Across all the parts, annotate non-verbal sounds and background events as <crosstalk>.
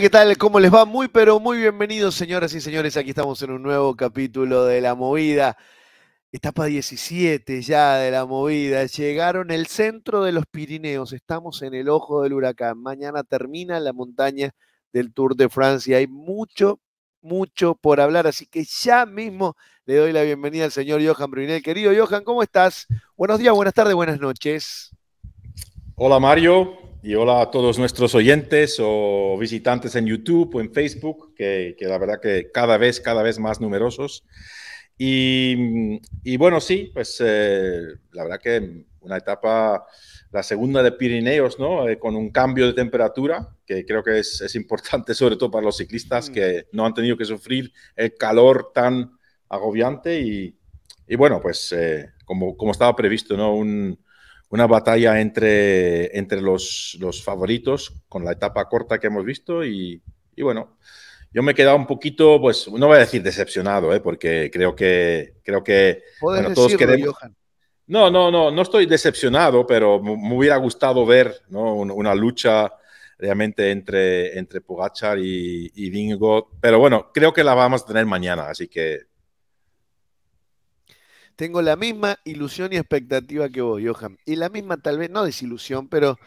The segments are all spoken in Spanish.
¿qué tal? ¿Cómo les va? Muy, pero muy bienvenidos, señoras y señores. Aquí estamos en un nuevo capítulo de La Movida. Etapa 17 ya de la movida. Llegaron el centro de los Pirineos. Estamos en el ojo del huracán. Mañana termina la montaña del Tour de Francia. Hay mucho, mucho por hablar. Así que ya mismo le doy la bienvenida al señor Johan Brunel. Querido Johan, ¿cómo estás? Buenos días, buenas tardes, buenas noches. Hola Mario, y hola a todos nuestros oyentes o visitantes en YouTube o en Facebook, que, la verdad que cada vez, cada vez más numerosos. Y, bueno, sí, pues eh, la verdad que una etapa, la segunda de Pirineos, ¿no? Eh, con un cambio de temperatura, que creo que es, importante <laughs> sobre todo para los ciclistas mm. que no han tenido que sufrir el calor tan agobiante. Y, bueno, pues eh, como, como estaba previsto, ¿no? Un, una batalla entre, entre los, favoritos con la etapa corta que hemos visto y, bueno, yo me he quedado un poquito, pues no voy a decir decepcionado, ¿eh? porque creo que, creo que todos No, no, no, no estoy decepcionado, pero me hubiera gustado ver una lucha realmente entre, entre y, y pero bueno, creo que la vamos a tener mañana, así que tengo la misma ilusión y expectativa que vos, Johan. Y la misma, tal vez, no desilusión, pero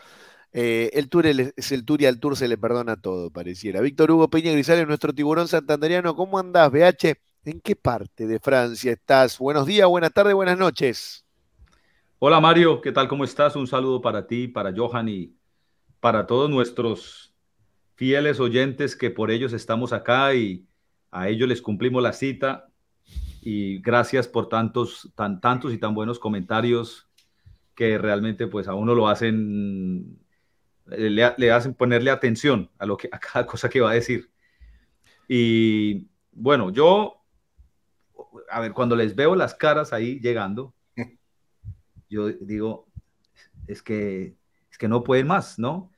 eh, el tour es el tour y al tour se le perdona todo, pareciera. Víctor Hugo Peña Grisales, nuestro tiburón santandereano, ¿cómo andás, BH? ¿En qué parte de Francia estás? Buenos días, buenas tardes, buenas noches. Hola Mario, ¿qué tal? ¿Cómo estás? Un saludo para ti, para Johan y para todos nuestros fieles oyentes que por ellos estamos acá y a ellos les cumplimos la cita y gracias por tantos, tan, tantos y tan buenos comentarios que realmente pues a uno lo hacen, eh, le, hacen ponerle atención a, lo que, a cada cosa que va a decir. Y bueno, yo, a ver, cuando les veo las caras ahí llegando, <laughs> yo digo, es que, es que no pueden más, ¿no?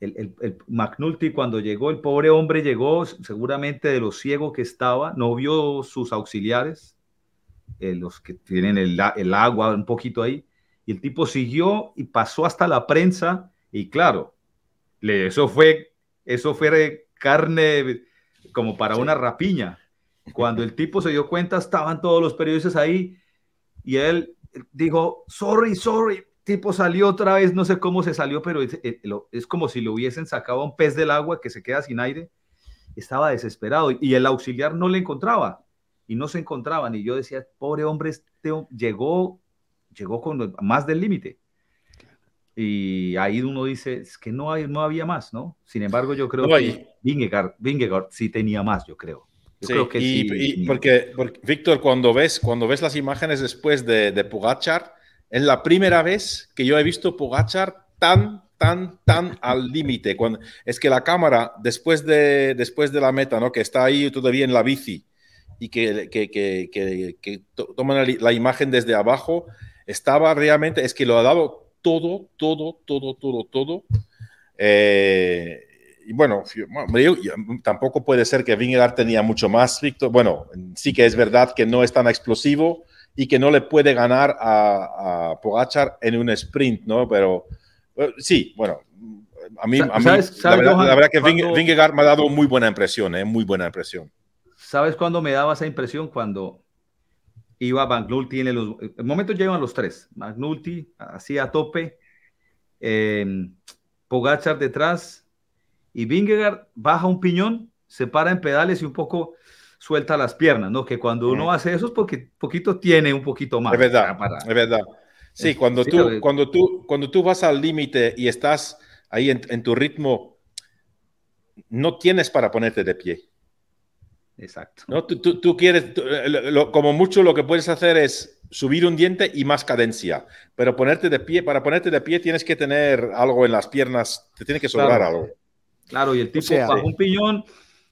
el, McNulty cuando llegó, el pobre hombre llegó seguramente de lo ciego que estaba, no vio sus auxiliares, eh, los que tienen el, agua un poquito ahí, y el tipo siguió y pasó hasta la prensa y claro, eso fue, eso fue carne como para una rapiña. Cuando el tipo se dio cuenta, estaban todos los periodistas ahí y él dijo, sorry, sorry, tipo salió otra vez, no sé cómo se salió, pero eh, es, como si lo hubiesen sacado a un pez del agua que se queda sin aire. Estaba desesperado y el auxiliar no le encontraba y no se encontraban. Y yo decía, pobre hombre, este llegó, llegó con más del límite. Y ahí uno dice, es que no, hay, no había más, ¿no? Sin embargo, yo creo que Vingegaard, Vingegaard sí tenía más, yo creo. porque, Víctor, cuando ves, cuando ves las imágenes después de, de Pugachar, es la primera vez que yo he visto Pogachar tan, tan, tan al límite. Es que la cámara, después de, después de la meta, ¿no? que está ahí todavía en la bici y que, que, que, toman la imagen desde abajo, estaba realmente, es que lo ha dado todo, todo, todo, todo, todo. Eh, y bueno, tampoco puede ser que Vingegaard tenía mucho más, Víctor. Bueno, sí que es verdad que no es tan explosivo, y que no le puede ganar a, Pogachar en un sprint, ¿no? Pero eh, sí, bueno, a mí, la, verdad, que Vingegaard me ha dado muy buena impresión, ¿eh? muy buena impresión. ¿Sabes cuándo me daba esa impresión? Cuando iba Magnulti, tiene los... Eh, en momento llevan los tres, Magnulti así a tope, em, Pogachar detrás y Vingegaard baja un piñón, se para en pedales y un poco suelta las piernas, ¿no? Que cuando uno hace eso es porque poquito tiene un poquito más. Es verdad, es verdad. Sí, cuando, tú, cuando, tú, cuando tú vas al límite y estás ahí en, tu ritmo, no tienes para ponerte de pie. Exacto. ¿No? Tú, quieres, eh, como mucho lo que puedes hacer es subir un diente y más cadencia, pero ponerte de pie, para ponerte de pie tienes que tener algo en las piernas, te tiene que sobrar algo. Claro, y el tipo o eh, un piñón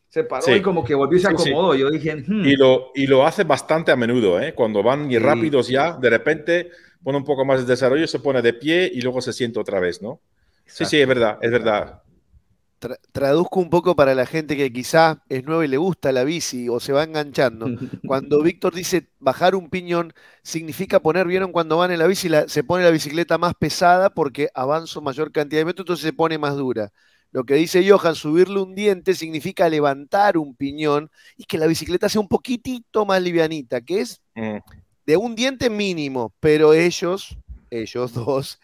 se paró y como que volvió y se acomodó. Yo dije, hmm". y, lo, y lo hace bastante a menudo, ¿eh? cuando van y rápidos ya, de repente pone un poco más de desarrollo, se pone de pie y luego se siente otra vez, ¿no? Sí, sí, es verdad, es verdad. traduzco un poco para la gente que quizás es nueva y le gusta la bici o se va enganchando. <laughs> Cuando Víctor dice bajar un piñón, significa poner, vieron cuando van en la bici, se pone la bicicleta más pesada porque avanzo mayor cantidad de metros, entonces se pone más dura. Lo que dice Johan, subirle un diente significa levantar un piñón y que la bicicleta sea un poquitito más livianita, que es mm. de un diente mínimo, pero ellos, ellos dos,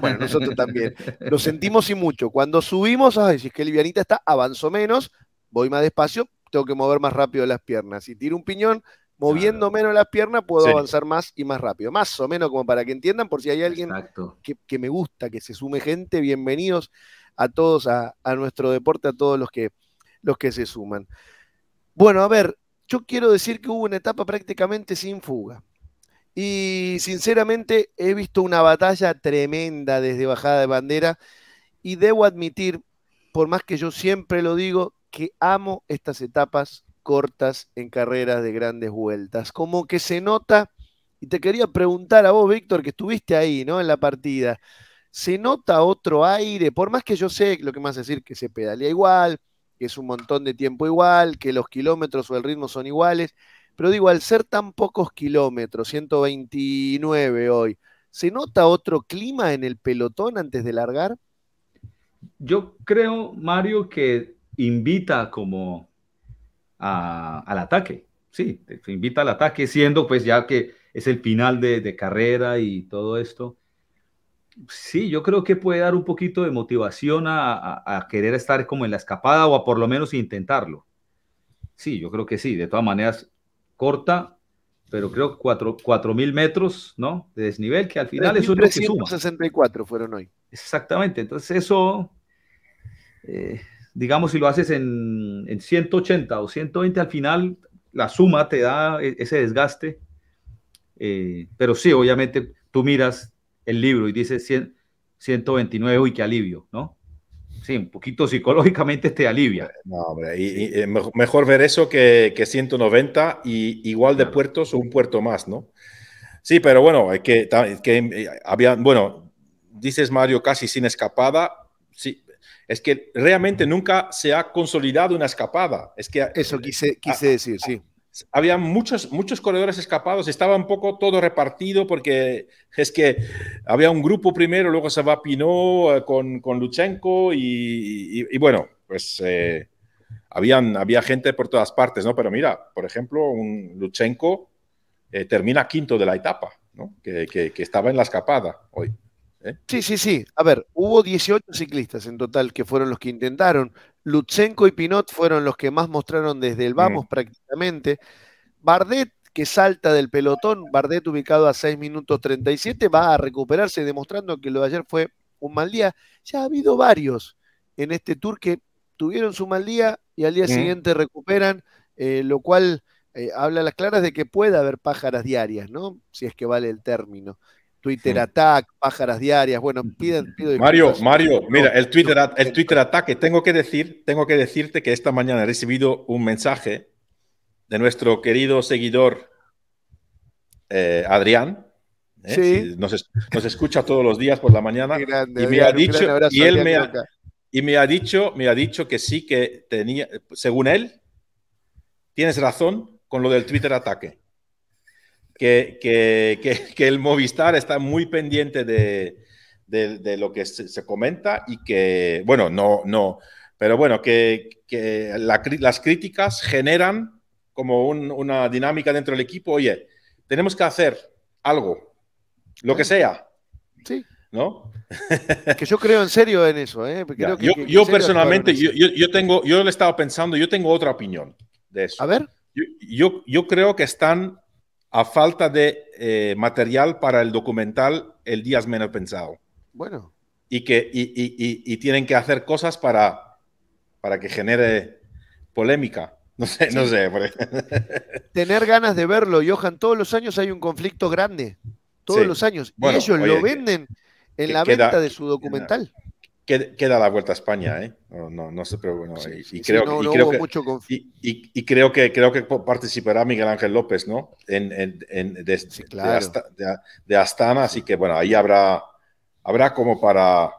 bueno, nosotros también, <laughs> lo sentimos y mucho. Cuando subimos, ay, si es que livianita está, avanzo menos, voy más despacio, tengo que mover más rápido las piernas. Si tiro un piñón, moviendo menos las piernas, puedo avanzar más y más rápido. Más o menos como para que entiendan, por si hay alguien que, que, me gusta, que se sume gente, bienvenidos a todos, a, nuestro deporte, a todos los que, los que se suman. Bueno, a ver, yo quiero decir que hubo una etapa prácticamente sin fuga. Y sinceramente he visto una batalla tremenda desde bajada de bandera y debo admitir, por más que yo siempre lo digo, que amo estas etapas cortas en carreras de grandes vueltas. Como que se nota, y te quería preguntar a vos, Víctor, que estuviste ahí, ¿no? En la partida se nota otro aire, por más que yo sé lo que más decir, que se pedalea igual, que es un montón de tiempo igual, que los kilómetros o el ritmo son iguales, pero digo, al ser tan pocos kilómetros, 129 hoy, ¿se nota otro clima en el pelotón antes de largar? Yo creo, Mario, que invita como al ataque, sí, se invita al ataque, siendo pues ya que es el final de carrera y todo esto, Sí, yo creo que puede dar un poquito de motivación a, querer estar como en la escapada o a por lo menos intentarlo. Sí, yo creo que sí. De todas maneras, corta, pero creo que 4 mil metros ¿no? de desnivel, que al final es un que suma. 64 fueron hoy. Exactamente. Entonces, eso, eh, digamos, si lo haces en, 180 o 120, al final la suma te da e, ese desgaste. Eh, pero sí, obviamente tú miras el libro y dice 129, y qué alivio, ¿no? Sí, un poquito psicológicamente te alivia. Eh, eh, mejor, ver eso que, que 190 y igual de puertos o un puerto más, ¿no? Sí, pero bueno, que, que eh, había, bueno, dices Mario casi sin escapada, sí, es que realmente nunca se ha consolidado una escapada. Es que eso quise, quise decir, sí había muchos, muchos corredores escapados, estaba un poco todo repartido porque es que había un grupo primero, luego se va Pinot eh, con, con Luchenko y, bueno, pues eh, habían, había gente por todas partes, ¿no? Pero mira, por ejemplo, un Luchenko eh, termina quinto de la etapa, ¿no? Que, que, estaba en la escapada hoy. Sí, sí, sí. A ver, hubo 18 ciclistas en total que fueron los que intentaron. Lutsenko y Pinot fueron los que más mostraron desde el vamos mm. prácticamente. Bardet, que salta del pelotón, Bardet ubicado a 6 minutos 37, va a recuperarse demostrando que lo de ayer fue un mal día. Ya ha habido varios en este tour que tuvieron su mal día y al día mm. siguiente recuperan, eh, lo cual eh, habla a las claras de que puede haber pájaras diarias, ¿no? Si es que vale el término. Twitter Attack, Pájaras Diarias, bueno, piden... Mario, Mario, mira, el Twitter, el Twitter Attack, eh, tengo que decir, tengo que decirte que esta mañana he recibido un mensaje de nuestro querido seguidor eh, Adrián. Eh, sí. Nos, escucha todos los días por la mañana. y me ha dicho, y me ha dicho, me ha dicho que sí que tenía, según él, tienes razón con lo del Twitter ataque que, el Movistar está muy pendiente de, lo que se, comenta y que, bueno, no, no, pero bueno, que, las críticas generan como una dinámica dentro del equipo, oye, tenemos que hacer algo, lo que sea. Sí. ¿No? que yo creo en serio en eso. ¿eh? yo, yo personalmente, yo, yo, tengo, yo le estaba pensando, yo tengo otra opinión de eso. A ver. Yo, yo, creo que están a falta de eh, material para el documental El es Menos Pensado. Bueno. Y, que, y, tienen que hacer cosas para, para que genere polémica. No sé, no sé. <laughs> Tener ganas de verlo, Johan. Todos los años hay un conflicto grande. Todos los años. y ellos lo venden en la venta de su documental queda la vuelta a España, ¿eh? No, no, sé, pero bueno. Y creo y creo que creo que participará Miguel Ángel López, ¿no? En, en, en de, Astana, así que bueno, ahí habrá habrá como para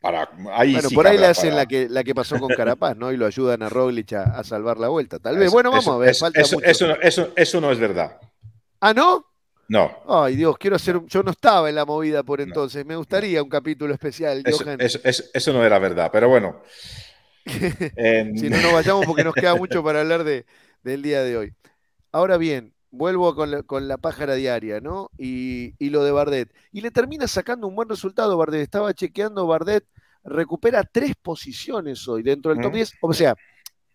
para bueno, por ahí le hacen la que la que pasó con Carapaz, ¿no? Y lo ayudan a Roglic a, salvar la vuelta, tal vez. bueno, vamos a ver. Eso, eso, eso no es verdad. Ah, no. No. Ay, Dios, quiero hacer. Yo no estaba en la movida por entonces. Me gustaría un capítulo especial. Eso, no era verdad, pero bueno. <laughs> si no nos vayamos, porque nos queda mucho para hablar de, del día de hoy. Ahora bien, vuelvo con la, con pájara diaria, ¿no? Y, lo de Bardet. Y le termina sacando un buen resultado, Bardet. Estaba chequeando, Bardet recupera tres posiciones hoy dentro del top 10. O sea,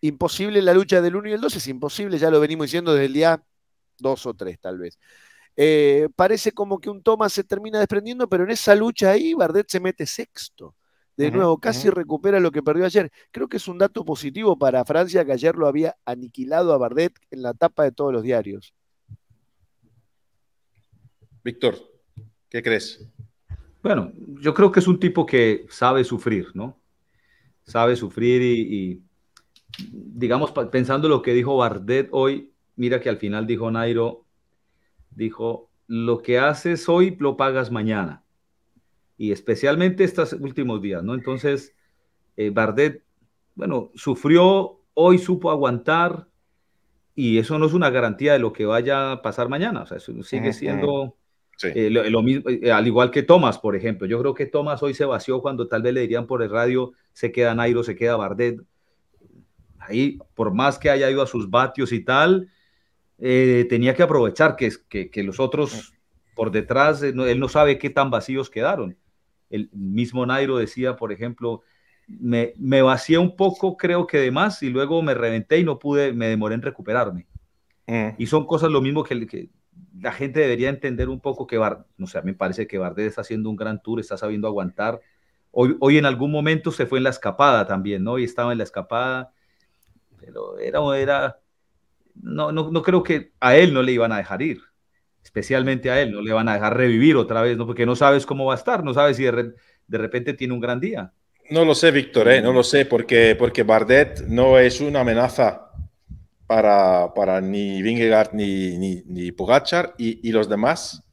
imposible la lucha del 1 y el 2, es imposible, ya lo venimos diciendo desde el día 2 o 3, tal vez. Eh, parece como que un Thomas se termina desprendiendo, pero en esa lucha ahí Bardet se mete sexto. De nuevo, casi recupera lo que perdió ayer. Creo que es un dato positivo para Francia que ayer lo había aniquilado a Bardet en la tapa de todos los diarios. Víctor, ¿qué crees? Bueno, yo creo que es un tipo que sabe sufrir, ¿no? Sabe sufrir y, y digamos, pensando lo que dijo Bardet hoy, mira que al final dijo Nairo, dijo, lo que haces hoy lo pagas mañana. Y especialmente estos últimos días, ¿no? Entonces, eh, Bardet, bueno, sufrió, hoy supo aguantar, y eso no es una garantía de lo que vaya a pasar mañana. O sea, eso sigue siendo eh, lo, mismo, eh, al igual que Thomas, por ejemplo. Yo creo que Thomas hoy se vació cuando tal vez le dirían por el radio, se queda Nairo, se queda Bardet. Ahí, por más que haya ido a sus vatios y tal, eh, tenía que aprovechar que, los otros por detrás, eh, él no sabe qué tan vacíos quedaron. El mismo Nairo decía, por ejemplo, me, vacié un poco, creo que de más, y luego me reventé y no pude, me demoré en recuperarme. Eh. Y son cosas lo mismo que, la gente debería entender un poco que, Bar, no sé, me parece que Bardet está haciendo un gran tour, está sabiendo aguantar. Hoy, hoy en algún momento se fue en la escapada también, ¿no? Y estaba en la escapada, pero era, era no, no, creo que a él no le iban a dejar ir, especialmente a él, no le van a dejar revivir otra vez, ¿no? porque no sabes cómo va a estar, no sabes si de, repente tiene un gran día. No lo sé, Víctor, ¿eh? no lo sé, porque, porque Bardet no es una amenaza para, para ni Vingegaard ni, ni, Pogachar y, los demás,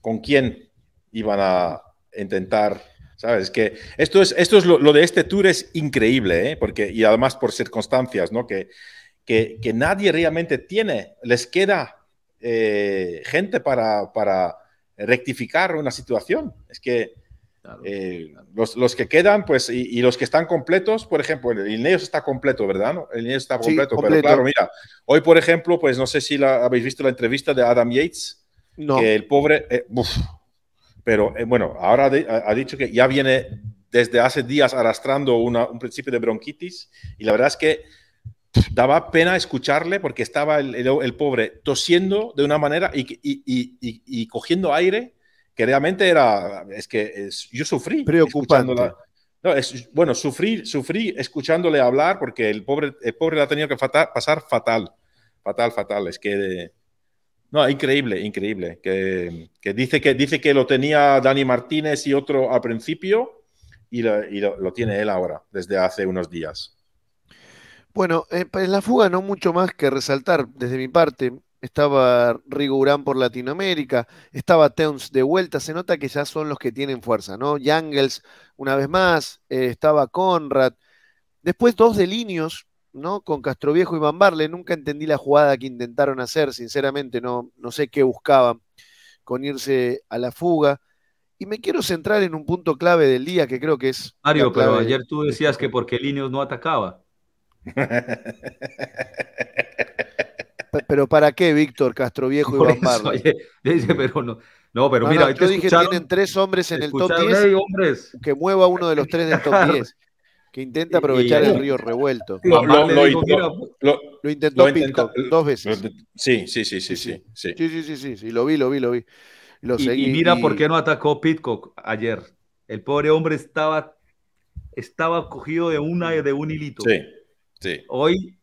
¿con quién iban a intentar? ¿Sabes? Que esto es, esto es lo, de este tour es increíble, ¿eh? porque, y además por circunstancias, ¿no? Que que, nadie realmente tiene. Les queda eh, gente para, para, rectificar una situación. Es que eh, Los, los, que quedan, pues, y, los que están completos, por ejemplo, el Ineos está completo, ¿verdad? El está completo, pero claro, mira, hoy, por ejemplo, pues no sé si la, habéis visto la entrevista de Adam Yates, que el pobre, eh, pero bueno, ahora ha, dicho que ya viene desde hace días arrastrando un principio de bronquitis y la verdad es que daba pena escucharle porque estaba el, pobre tosiendo de una manera y, cogiendo aire que realmente era, es que yo sufrí. preocupándola No, es, bueno, sufrí, sufrí escuchándole hablar porque el pobre, el pobre la ha tenido que pasar fatal, fatal, fatal. Es que, no, increíble, increíble. Que, dice, que dice que lo tenía Dani Martínez y otro al principio y, lo tiene él ahora, desde hace unos días. Bueno, eh, en la fuga no mucho más que resaltar desde mi parte. Estaba Rigurán por Latinoamérica, estaba Teuns de vuelta, se nota que ya son los que tienen fuerza, ¿no? Yangles una vez más, eh, estaba Conrad. Después dos de delinios, ¿no? Con Castroviejo y Van Nunca entendí la jugada que intentaron hacer, sinceramente, no, no sé qué buscaban con irse a la fuga. Y me quiero centrar en un punto clave del día que creo que es. Mario, pero ayer tú decías que porque Linios no atacaba. <laughs> pero ¿para qué, Víctor Castro Viejo y Van dice, pero no, no pero mira, yo dije tienen tres hombres en el top 10 que mueva uno de los tres del top 10 que intenta aprovechar el río revuelto. Lo, lo, intentó Pitcock dos veces. Sí sí sí, sí, sí, sí, sí, sí, sí, sí, sí, lo vi, lo vi, lo vi. Lo y, seguí, y, mira por qué no atacó Pitcock ayer. El pobre hombre estaba, estaba cogido de una de un hilito. Sí. Hoy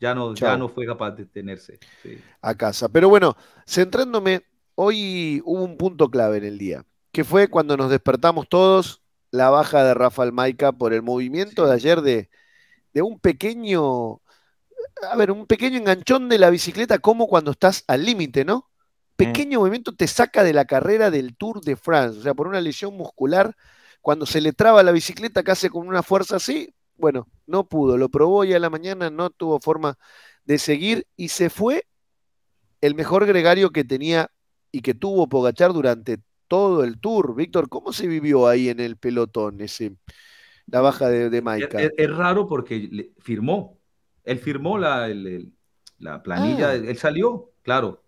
ya, no, ya no fue capaz de tenerse. A casa. Pero bueno, centrándome, hoy hubo un punto clave en el día, que fue cuando nos despertamos todos, la baja de Rafael Maica por el movimiento de ayer de, un pequeño, a ver, un pequeño enganchón de la bicicleta, como cuando estás al límite, ¿no? Mm. Pequeño movimiento te saca de la carrera del Tour de France, o sea, por una lesión muscular, cuando se le traba la bicicleta, casi con una fuerza así, bueno, no pudo, lo probó ya a la mañana, no tuvo forma de seguir y se fue el mejor gregario que tenía y que tuvo Pogachar durante todo el tour. Víctor, ¿cómo se vivió ahí en el pelotón ese, la baja de, de Es, raro porque firmó, él firmó la, la planilla, ah. él salió, claro.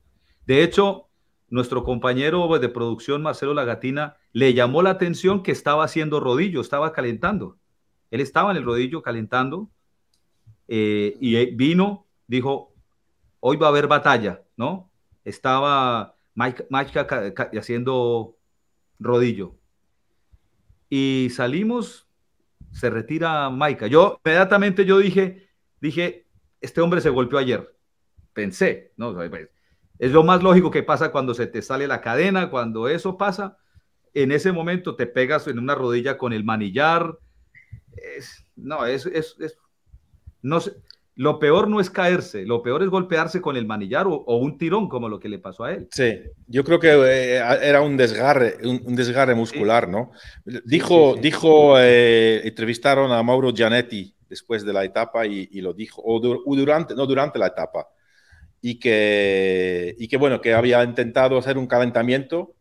De hecho, nuestro compañero de producción, Marcelo Lagatina, le llamó la atención que estaba haciendo rodillo, estaba calentando. Él estaba en el rodillo calentando eh, y vino, dijo, hoy va a haber batalla, ¿no? Estaba Maika haciendo rodillo. Y salimos, se retira Maika. Yo inmediatamente yo dije, dije, este hombre se golpeó ayer. Pensé, ¿no? Pues, es lo más lógico que pasa cuando se te sale la cadena, cuando eso pasa. En ese momento te pegas en una rodilla con el manillar, no, es, no lo peor no es caerse, lo peor es golpearse con el manillar o, un tirón como lo que le pasó a él. Sí, yo creo que eh, era un desgarre, un, desgarre muscular, ¿no? Dijo, dijo, eh, entrevistaron a Mauro Gianetti después de la etapa y, lo dijo, o, durante, no durante la etapa, y que, y que bueno, que había intentado hacer un calentamiento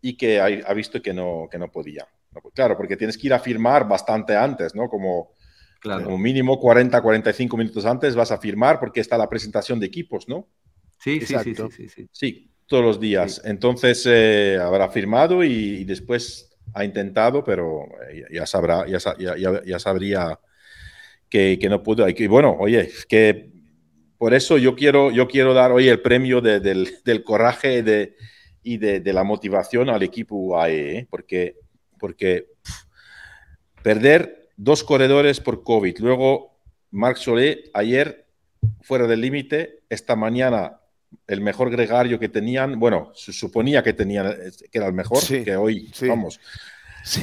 y que ha visto que no, que no podía. Pues claro, porque tienes que ir a firmar bastante antes, ¿no? Como, como mínimo 40, 45 minutos antes vas a firmar porque está la presentación de equipos, ¿no? Sí, sí, sí, sí, sí, sí. todos los días. Entonces eh, habrá firmado y, después ha intentado, pero eh, ya sabrá, ya, sabría que, no pudo. Y bueno, oye, que por eso yo quiero, yo quiero dar hoy el premio del, coraje y de, la motivación al equipo UAE, ¿eh? porque porque perder dos corredores por COVID, luego Marc Solé ayer fuera del límite, esta mañana el mejor gregario que tenían, bueno, se suponía que tenían, que era el mejor, que hoy, vamos.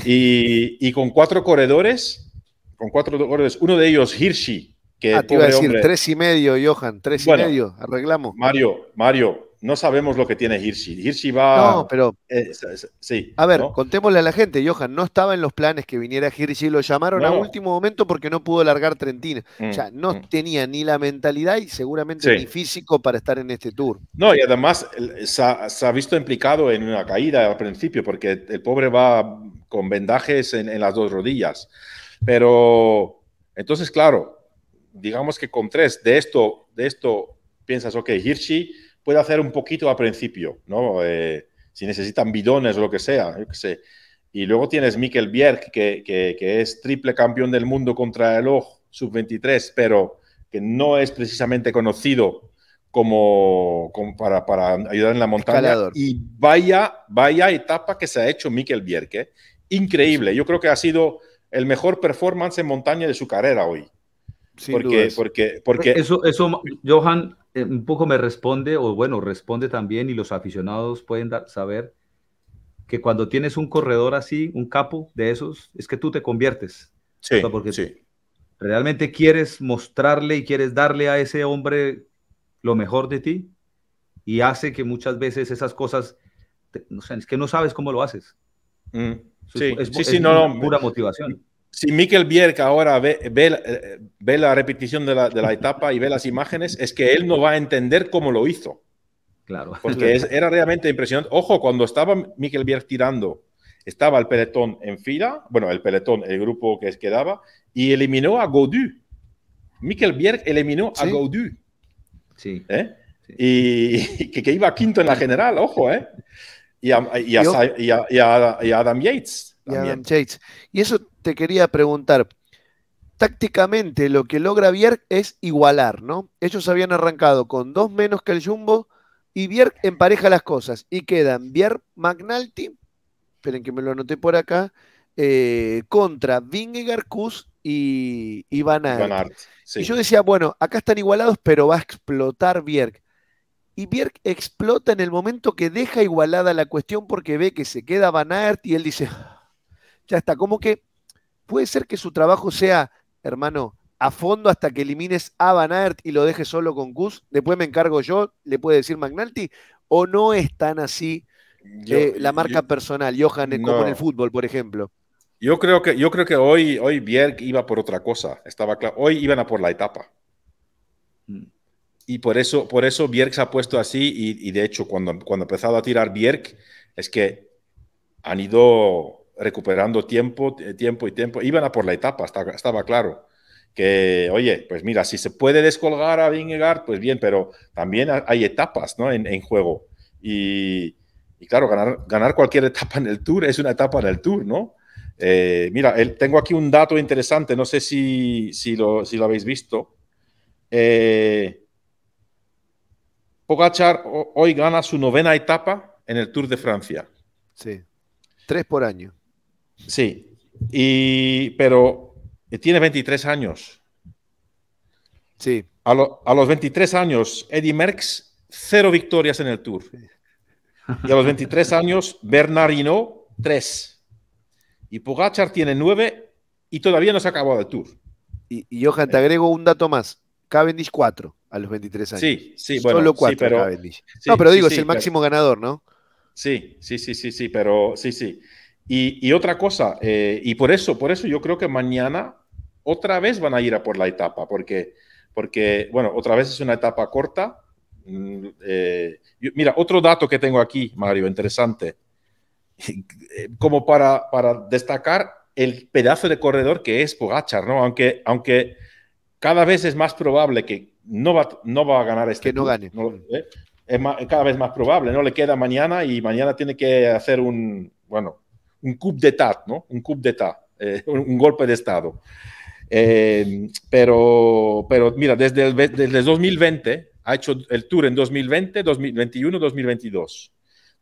Y, con cuatro corredores, con cuatro corredores, uno de ellos, Hirschi, que ah, te iba a decir, tres y medio, Johan, tres y medio, arreglamos. Mario, Mario, no sabemos lo que tiene Hirschi. Hirschi va. No, pero. Eh, sí. A ver, contémosle a la gente, Johan. No estaba en los planes que viniera Hirschi. Lo llamaron a último momento porque no pudo largar Trentino. Mm, o sea, no mm. tenía ni la mentalidad y seguramente ni físico para estar en este tour. No, y además se ha, visto implicado en una caída al principio porque el pobre va con vendajes en, las dos rodillas. Pero. Entonces, claro, digamos que con tres de esto, de esto piensas, ok, Hirschi puede hacer un poquito a principio, ¿no? Eh, si necesitan bidones o lo que sea, Y luego tienes Mikel Bjerg, que, es triple campeón del mundo contra el OJ sub-23, pero que no es precisamente conocido como, para, ayudar en la montaña. Y vaya, vaya etapa que se ha hecho Mikel Bjerg. ¿eh? Increíble. Yo creo que ha sido el mejor performance en montaña de su carrera hoy porque, porque, porque eso, eso, Johan, eh, un poco me responde, o bueno, responde también, y los aficionados pueden saber que cuando tienes un corredor así, un capo de esos, es que tú te conviertes. Sí, porque sí. realmente quieres mostrarle y quieres darle a ese hombre lo mejor de ti, y hace que muchas veces esas cosas, no sé es que no sabes cómo lo haces. Mm, sí, es, sí, no, no, pura motivación si Mikel Bierk ahora ve, ve, la eh, repetición de la, etapa y ve las imágenes, es que él no va a entender cómo lo hizo. Claro. Porque era realmente impresionante. Ojo, cuando estaba Mikel Bierk tirando, estaba el pelotón en fila, bueno, el pelotón, el grupo que quedaba, y eliminó a Godu. Mikel Bierk eliminó a Godu. Sí. ¿Eh? Y, que, iba quinto en la general, ojo, ¿eh? Y a, y y a, Adam Yates. Adam Yates. Y eso te quería preguntar, tácticamente lo que logra Bierk es igualar, ¿no? Ellos habían arrancado con dos menos que el Jumbo y Bjerg empareja las cosas y quedan Bjerg Magnalti, esperen que me lo anoté por acá, eh, contra Vingegaard, Kus y, Van Aert. Y yo decía, bueno, acá están igualados, pero va a explotar Bjerg. Y Bjerg explota en el momento que deja igualada la cuestión porque ve que se queda Van Aert y él dice, ah, ya está, como que puede ser que su trabajo sea, hermano, a fondo hasta que elimines a Van Aert y lo dejes solo con Gus, después me encargo yo, le puede decir Magnalti, o no es tan así eh, la marca personal, Johan, eh, como en el fútbol, por ejemplo. Yo creo que, yo creo que hoy, hoy iba por otra cosa, estaba claro, hoy iban a por la etapa. Mm. Y por eso, por eso Bjerg se ha puesto así y, de hecho cuando, cuando empezado a tirar Bjerg es que han ido recuperando tiempo, eh, tiempo y tiempo. Iban a por la etapa, estaba, estaba claro. Que, oye, pues mira, si se puede descolgar a Vingegaard, pues bien, pero también hay etapas ¿no? en, juego. Y, claro, ganar, ganar cualquier <laughs> etapa en el Tour es una etapa en el Tour, ¿no? Eh, mira, tengo aquí un dato interesante, no sé si, si, lo, habéis visto. Eh, Pogachar hoy gana su novena etapa en el Tour de Francia. Sí, tres por año. Sí, y, pero eh, tiene 23 años. Sí. A, los 23 años, Eddie Merckx, cero victorias en el Tour. Y a los 23 años, Bernardino, tres. Y Pogachar tiene nueve y todavía no se ha acabado el Tour. Y, y Johan, te agrego un dato más. Cavendish cuatro a los 23 años. Sí, sí, bueno. Solo 4 sí, pero, Cavendish. no, pero digo, es el máximo ganador, ¿no? Sí, sí, sí, sí, sí, pero sí, sí. Y, otra cosa, eh, y por eso, por eso yo creo que mañana otra vez van a ir a por la etapa, porque, porque bueno, otra vez es una etapa corta. Mm, eh, mira, otro dato que tengo aquí, Mario, interesante, <laughs> como para, destacar el pedazo de corredor que es Pogachar, ¿no? Aunque, aunque cada vez es más probable que no va, no va a ganar este. Que no gane. ¿Eh? es cada vez más probable, ¿no? Le queda mañana y mañana tiene que hacer un, bueno, un coup d'état, ¿no? Un coup d'état, eh, un, golpe de Estado. Eh, pero, pero mira, desde el, desde 2020, ha hecho el tour en 2020, 2021, 2022.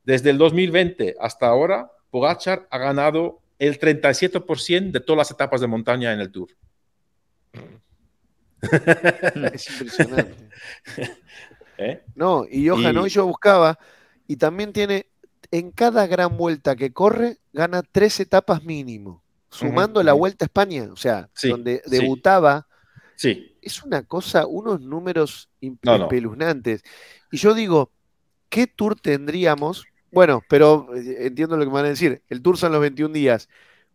Desde el 2020 hasta ahora, Pogachar ha ganado el 37% de todas las etapas de montaña en el tour. <laughs> Es impresionante. <laughs> ¿Eh? No, y Johan, y... yo buscaba, y también tiene en cada gran vuelta que corre, gana tres etapas mínimo, sumando la Vuelta a España, o sea, donde debutaba. Sí. Es una cosa, unos números impeluznantes Y yo digo, ¿qué tour tendríamos? Bueno, pero eh, entiendo lo que me van a decir. El tour son los 21 días.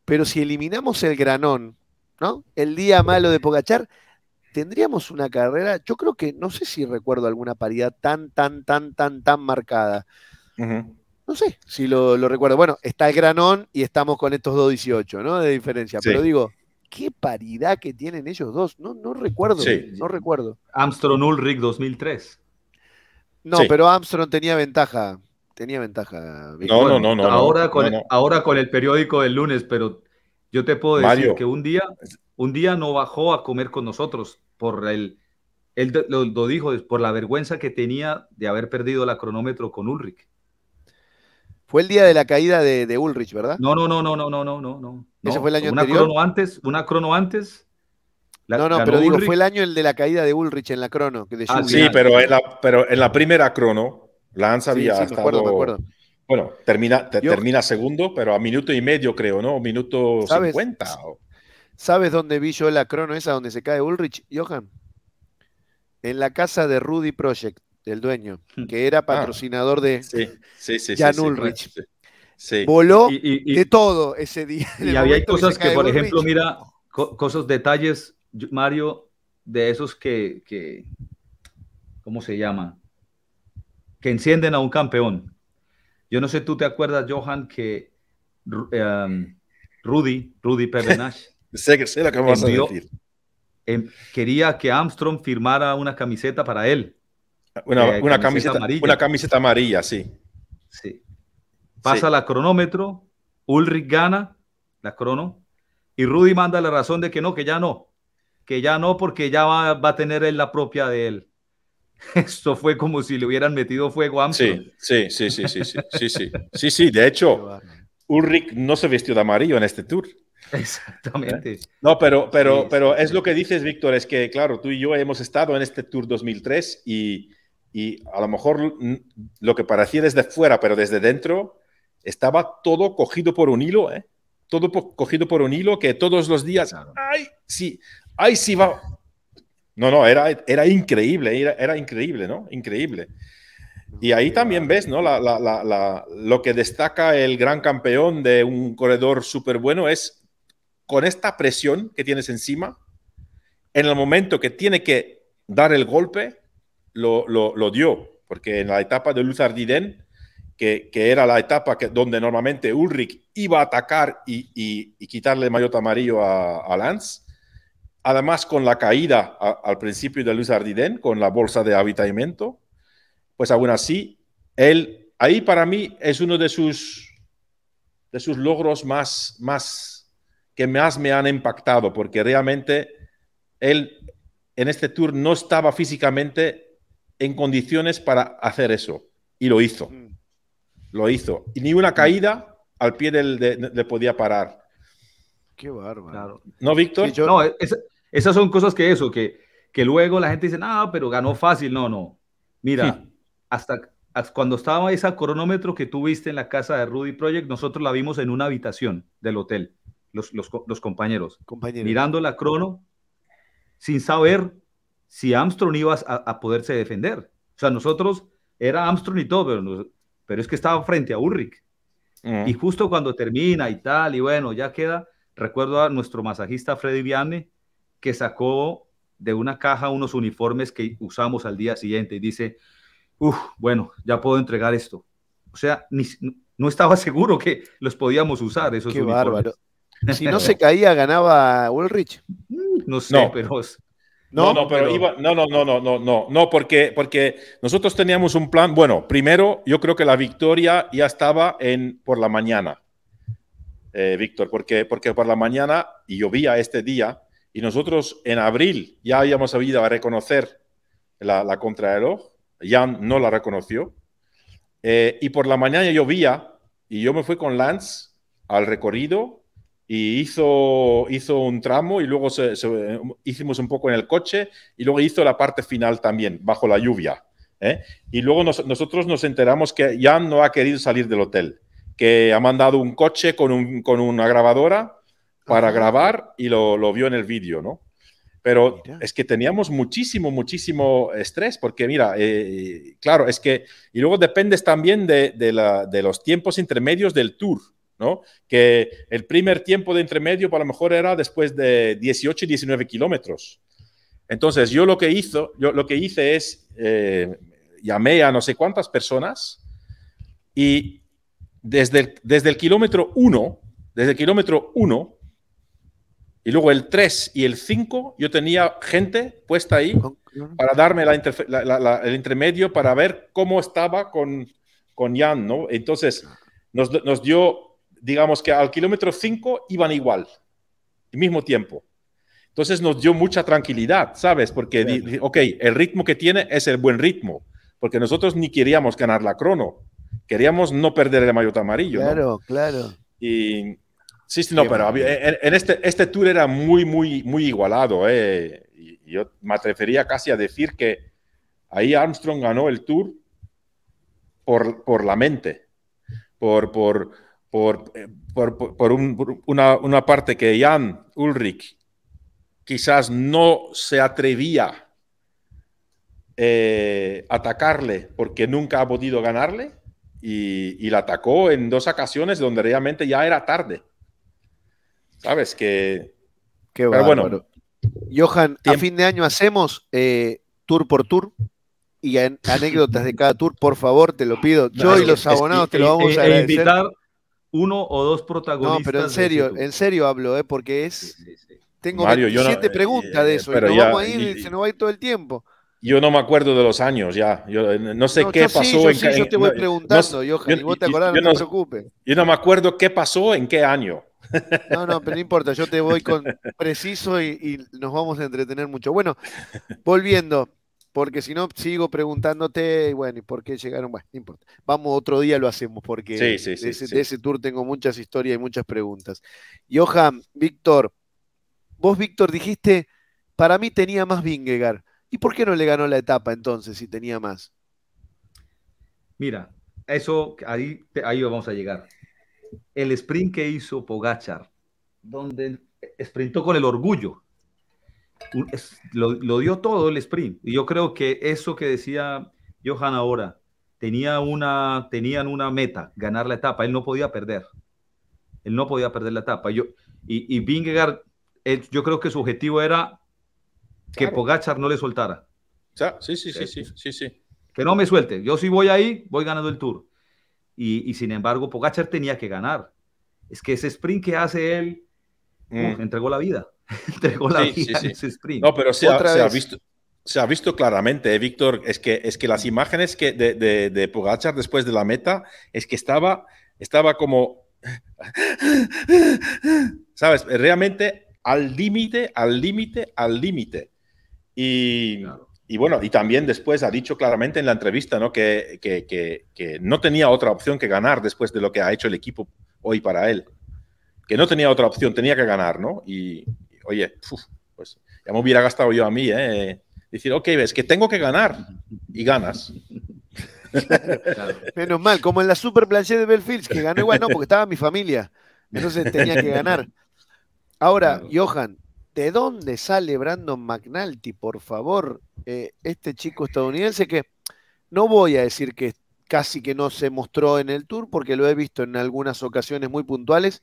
Pero si eliminamos el granón, ¿no? El día malo de Pogachar, tendríamos una carrera. Yo creo que no sé si recuerdo alguna paridad tan, tan, tan, tan, tan marcada. Ajá. No sé si lo, recuerdo. Bueno, está el Granón y estamos con estos 18, ¿no? De diferencia. Pero digo, qué paridad que tienen ellos dos. No, no recuerdo. No recuerdo. Armstrong Ulrich 2003. No, pero Armstrong tenía ventaja. Tenía ventaja. No, no, no, ahora con, Ahora con el periódico del lunes, pero yo te puedo decir que un día, un día no bajó a comer con nosotros por el. Él lo, lo dijo, por la vergüenza que tenía de haber perdido la cronómetro con Ulrich. Fue el día de la caída de, Ulrich, ¿verdad? No, no, no, no, no, no, no, no. Ese fue el año una Crono antes, una crono antes. no, no, pero digo, fue el año el de la caída de Ulrich en la crono. ah, sí, pero en, la, pero en la primera crono, Lanza había sí, sí, me acuerdo, acuerdo. Bueno, termina, termina segundo, pero a minuto y medio creo, ¿no? Minuto cincuenta. ¿Sabes dónde vi yo la crono esa donde se cae Ulrich, Johan? En la casa de Rudy Project del dueño, hmm. que era ah, patrocinador de Jan Ulrich. Voló y, de todo ese día. Y <laughs> había cosas que, por ejemplo, mira, cosas, detalles, Mario, de esos que, que, ¿cómo se llama? Que encienden a un campeón. Yo no sé, tú te acuerdas, Johan, que em, Rudy, Rudy decir. quería que Armstrong firmara una camiseta para él una, eh, una, camiseta, amarilla. una camiseta amarilla, sí. Sí. Pasa la cronómetro, Ulrich gana la crono y Rudy manda la razón de que no, que ya no, que ya no porque ya va, va a tener la propia de él. <laughs> Esto fue como si le hubieran metido fuego a Sí, sí, sí, sí, sí, sí, sí, sí, sí, de hecho, <laughs> Ulrich no se vistió de amarillo en este tour. Exactamente. ¿Eh? No, pero, pero, pero es lo que dices, Víctor, es que, claro, tú y yo hemos estado en este Tour 2003 y y a lo mejor lo que parecía desde fuera, pero desde dentro, estaba todo cogido por un hilo, ¿eh? Todo cogido por un hilo que todos los días, ay, sí, ay, sí va. No, no, era, era increíble, era, increíble, ¿no? Increíble. Y ahí también ves, ¿no? lo que destaca el gran campeón de un corredor súper bueno es con esta presión que tienes encima, en el momento que tiene que dar el golpe, lo, dio, porque en la etapa de Luz Ardiden, que, era la etapa que, donde normalmente Ulrich iba a atacar y, quitarle el amarillo a, Lance, además con la caída al principio de Luz Ardiden, con la bolsa de habitamiento, pues aún así, él, ahí para mí es uno de sus, de sus logros más, más, que más me han impactado, porque realmente él en este tour no estaba físicamente en condiciones para hacer eso. Y lo hizo. Mm. Lo hizo. Y ni una mm. caída al pie del, le podía parar. Qué bárbaro. ¿No, Víctor? no, esas son cosas que eso, que, que luego la gente dice, no, pero ganó fácil. No, no. Mira, hasta, cuando estaba esa cronómetro que tuviste en la casa de Rudy Project, nosotros la vimos en una habitación del hotel, los, compañeros, compañeros. Mirando la crono, sin saber si Armstrong iba a, poderse defender. O sea, nosotros era Armstrong y todo, pero, pero es que estaba frente a Ulrich. Eh. Y justo cuando termina y tal, y bueno, ya queda, recuerdo a nuestro masajista Freddy Viane, que sacó de una caja unos uniformes que usamos al día siguiente y dice, uff, bueno, ya puedo entregar esto. O sea, no estaba <laughs> seguro que los podíamos usar esos Qué uniformes. bárbaro. Si no <laughs> se caía, ganaba Ulrich. Mm, no sé, pero no, no, no pero, no, no, no, no, no, no, porque, porque nosotros teníamos un plan, bueno, primero yo creo que la victoria ya estaba en, por la mañana, eh, Víctor, porque, porque por la mañana y llovía este día y nosotros en abril ya habíamos sabido a reconocer la, la contrarreloj, Jan no la reconoció, eh, y por la mañana llovía y yo me fui con Lance al recorrido hizo, hizo un tramo y luego se, hicimos un poco en el coche y luego hizo la parte final también, bajo la lluvia. ¿eh? Y luego nosotros nos enteramos que ya no ha querido salir del hotel, que ha mandado un coche con, un, con una grabadora para grabar y lo, vio en el vídeo, ¿no? Pero es que teníamos muchísimo, muchísimo estrés, porque mira, eh, claro, es que, y luego dependes también de los tiempos intermedios del tour. Que el primer tiempo de entremedio para pues, lo mejor era después de 18 y 19 kilómetros. Entonces, yo lo que, hizo, yo lo que hice es, eh, llamé a no sé cuántas personas y desde el, desde el kilómetro 1, desde el kilómetro 1, y luego el 3 y el 5, yo tenía gente puesta ahí para darme la el intermedio para ver cómo estaba con, con Jan, ¿no? Entonces, nos, nos dio digamos que al kilómetro 5 iban igual, el mismo tiempo. Entonces nos dio mucha tranquilidad, ¿sabes? Porque, ok, el ritmo que tiene es el buen ritmo, porque nosotros ni queríamos ganar la crono, queríamos no perder el maillot amarillo. Claro, claro. Y, sí, sí, no, pero en, este, este tour era muy, muy, muy igualado. ¿eh? yo me atrevería casi a decir que ahí Armstrong ganó el tour por, por la mente, por, por, por, eh, una, parte que Jan Ulrich quizás no se atrevía a eh, atacarle porque nunca ha podido ganarle y, la atacó en dos ocasiones donde realmente ya era tarde. ¿Sabes? Que... Qué bueno. Johan, a fin de año hacemos eh, tour por tour y anécdotas de cada tour, por favor, te lo pido. Yo y los abonados te lo e vamos a e agradecer uno o dos protagonistas. No, pero en serio, en serio hablo, ¿eh? porque es... Tengo siete eh, preguntas de eso, pero y nos vamos a ir, se nos va a ir todo el tiempo. Yo no me acuerdo de los años ya. Yo eh, no sé qué pasó. yo, en sí, yo te voy preguntando, y vos te acordás, no, te preocupes. Yo no me acuerdo qué pasó en qué año. No, no, pero no importa, yo te voy con <laughs> preciso y nos vamos a entretener mucho. Bueno, volviendo, porque si no sigo preguntándote, bueno, ¿y por qué llegaron? Bueno, no importa. Vamos, otro día lo hacemos, porque de, ese, tour tengo muchas historias y muchas preguntas. Johan, Víctor, vos, Víctor, dijiste, para mí tenía más Bingegar, ¿Y por qué no le ganó la etapa entonces si tenía más? Mira, eso, ahí, ahí vamos a llegar. El sprint que hizo Pogachar, donde sprintó con el orgullo, lo, dio todo el sprint. Y yo creo que eso que decía Johan ahora, tenía una, tenían una meta, ganar la etapa. Él no podía perder. Él no podía perder la etapa. Yo, y, y Vingegaard, yo creo que su objetivo era que Pogachar no le soltara. Sí, sí, sí, eh, sí, sí, Que no me suelte. Yo si voy ahí, voy ganando el tour. Y, y sin embargo, Pogachar tenía que ganar. Es que ese sprint que hace él, Mm. entregó la vida. <laughs> entregó la vida No, pero se, ha, visto. claramente, eh, Víctor, es que, es que las mm. imágenes que de, de, Pogachar después de la meta, es que estaba, estaba como, <laughs> ¿sabes? Realmente al límite, al límite, al límite. Y, bueno, y también después ha dicho claramente en la entrevista ¿no? que, no tenía otra opción que ganar después de lo que ha hecho el equipo hoy para él que no tenía otra opción, tenía que ganar, ¿no? Y, oye, pues ya me hubiera gastado yo a mí, ¿eh? Decir, ok, ves que tengo que ganar y ganas. <laughs> Menos mal, como en la Super Planche de Belfields, que ganó igual, no, porque estaba mi familia. Entonces tenía que ganar. Ahora, Johan, ¿de dónde sale Brandon McNulty, por favor? Eh, este chico estadounidense que no voy a decir que casi que no se mostró en el tour, porque lo he visto en algunas ocasiones muy puntuales,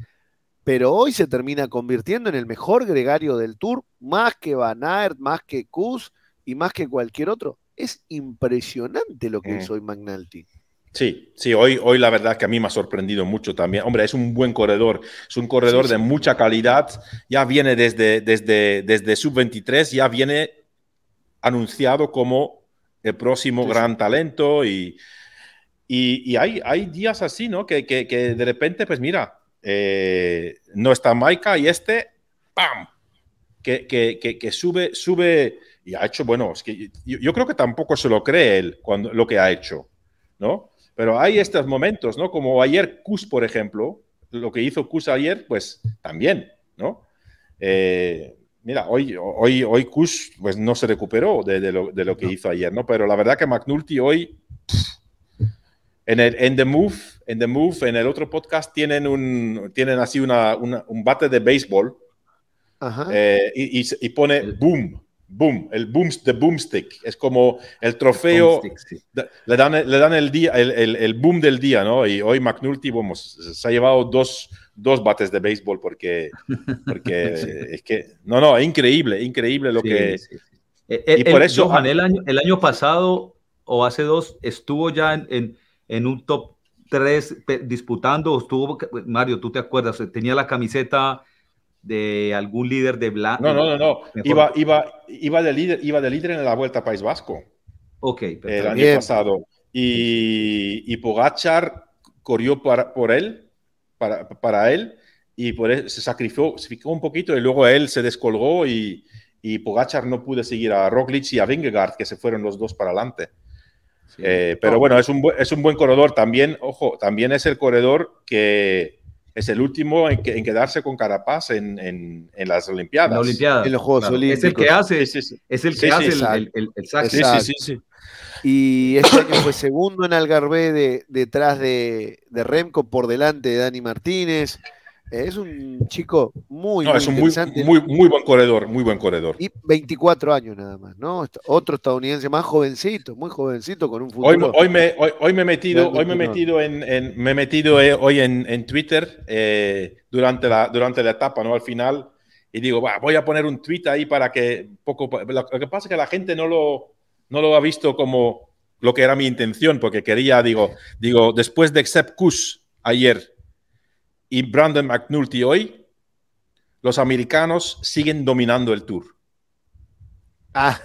pero hoy se termina convirtiendo en el mejor gregario del Tour, más que Van Aert, más que Kuz y más que cualquier otro. Es impresionante lo que mm. hizo hoy McNulty. Sí, sí, hoy, hoy la verdad que a mí me ha sorprendido mucho también. Hombre, es un buen corredor, es un corredor de mucha calidad, ya viene desde, desde, desde sub-23, ya viene anunciado como el próximo gran talento y, y, hay, hay días así, ¿no? que, que de repente, pues mira, eh, no está Maika y este, ¡pam! Que, sube, sube y ha hecho, bueno, que yo, creo que tampoco se lo cree él cuando, lo que ha hecho, ¿no? Pero hay estos momentos, ¿no? Como ayer Kus, por ejemplo, lo que hizo Kus ayer, pues también, ¿no? Eh, mira, hoy, hoy, hoy Kus pues, no se recuperó de, lo, que hizo ayer, ¿no? Pero la verdad que McNulty hoy en el en The Move, en The Move, en el otro podcast tienen un tienen así una, un bate de béisbol eh, y, pone boom, boom, el boom, the boomstick. Es como el trofeo. le, dan, le dan el día, el, el, boom del día, ¿no? Y hoy McNulty vamos, se ha llevado dos, dos bates de béisbol porque, porque <laughs> es que, no, no, increíble, increíble lo que. Eh, eh, y por eso. Johan, el, año, el año pasado o hace dos estuvo ya en, en en un top 3 disputando, estuvo, Mario, tú te acuerdas, tenía la camiseta de algún líder de blanco. No, no, no, no. Iba, iba, iba, de líder, iba de líder en la Vuelta a País Vasco. Ok, El año pasado. Y, y Pogachar corrió para, por él, para, para él, y por él se sacrificó, un poquito, y luego él se descolgó y, y Pogachar no pudo seguir a Roglic y a Vingegaard, que se fueron los dos para adelante. Eh, pero bueno, es un, es buen corredor también, ojo, también es el corredor que es el último en, quedarse con Carapaz en, las Olimpiadas. En los Juegos Olímpicos. Es el que hace, el, que hace saque. Y este año fue segundo en Algarve detrás de, de, Remco, por delante de Dani Martínez. Es un chico muy, muy Muy, buen corredor, muy buen corredor. Y 24 años nada más, ¿no? Otro estadounidense más jovencito, muy jovencito con un futuro. Hoy, me, he metido, hoy me metido en, me metido eh, hoy en, Twitter eh, durante, la, durante la etapa, ¿no? Al final, y digo, voy a poner un tweet ahí para que poco. Lo, que pasa es que la gente no lo, no lo ha visto como lo que era mi intención, porque quería, digo, digo, después de Except Kush ayer y Brandon McNulty hoy, los americanos siguen dominando el tour. Ah.